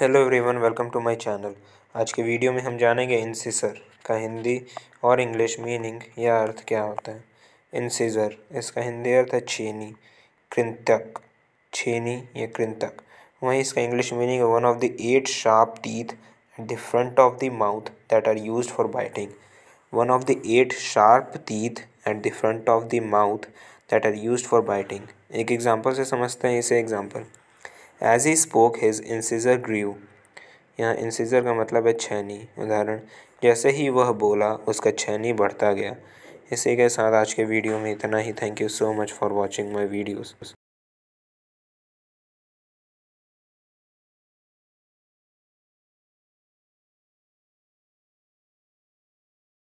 hello everyone welcome to my channel आज के video में हम जानेंगे इंसीसर का हिंदी और इंग्लिश मीनिंग या अर्थ क्या होता है इंसीजर इसका हिंदी अर्थ है छीनी कृंतक छीनी या कृंतक वहीं इसका English meaning one of the eight sharp teeth at the front of the mouth that are use for biting one of the eight sharp teeth at the front of the mouth that are use for biting एक example से समझते हैं इसे example as he spoke his incisor grieve यहाँ incisor का मतलब है छैनी उदाहरण जैसे ही वह बोला उसका छैनी बढ़ता गया इसी के साथ आज के वीडियो में इतना ही thank you so much for watching my videos